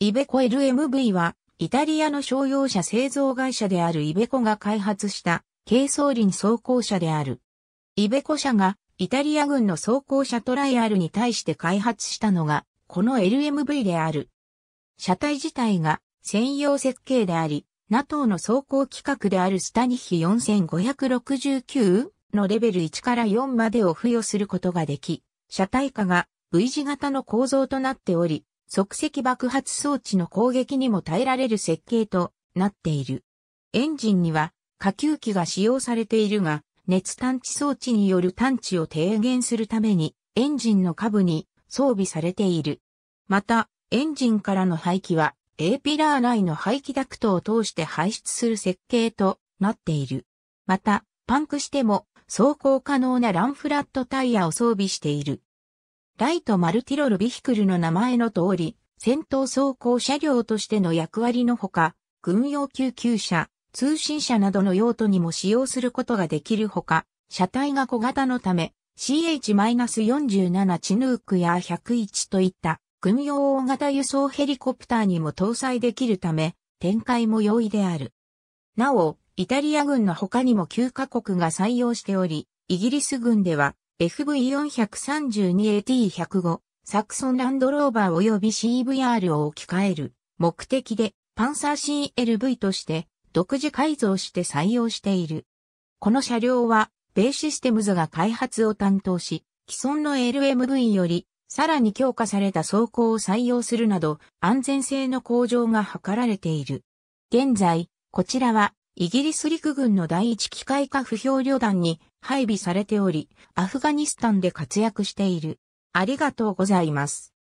イベコ LMV は、イタリアの商用車製造会社であるイベコが開発した、軽装輪装甲車である。イベコ社が、イタリア軍の装甲車トライアルに対して開発したのが、この LMV である。車体自体が、専用設計であり、NATO の装甲規格であるスタニヒ4569のレベル1から4までを付与することができ、車体化が V 字型の構造となっており、即席爆発装置の攻撃にも耐えられる設計となっている。エンジンには下球機が使用されているが、熱探知装置による探知を低減するために、エンジンの下部に装備されている。また、エンジンからの排気は、A ピラー内の排気ダクトを通して排出する設計となっている。また、パンクしても走行可能なランフラットタイヤを装備している。ライト・マルティロル・ビヒクルの名前の通り、戦闘装甲車両としての役割のほか、軍用救急車、通信車などの用途にも使用することができるほか、車体が小型のため、CH-47 チヌークや101といった軍用大型輸送ヘリコプターにも搭載できるため、展開も容易である。なお、イタリア軍の他にも9カ国が採用しており、イギリス軍では FV432AT105、サクソンランドローバー及び CVR を置き換える目的でパンサー CLV として独自改造して採用している。この車両は、ベイシステムズが開発を担当し、既存の LMV より、さらに強化された走行を採用するなど、安全性の向上が図られている。現在、こちらは、イギリス陸軍の第一機械化不評旅団に配備されており、アフガニスタンで活躍している。ありがとうございます。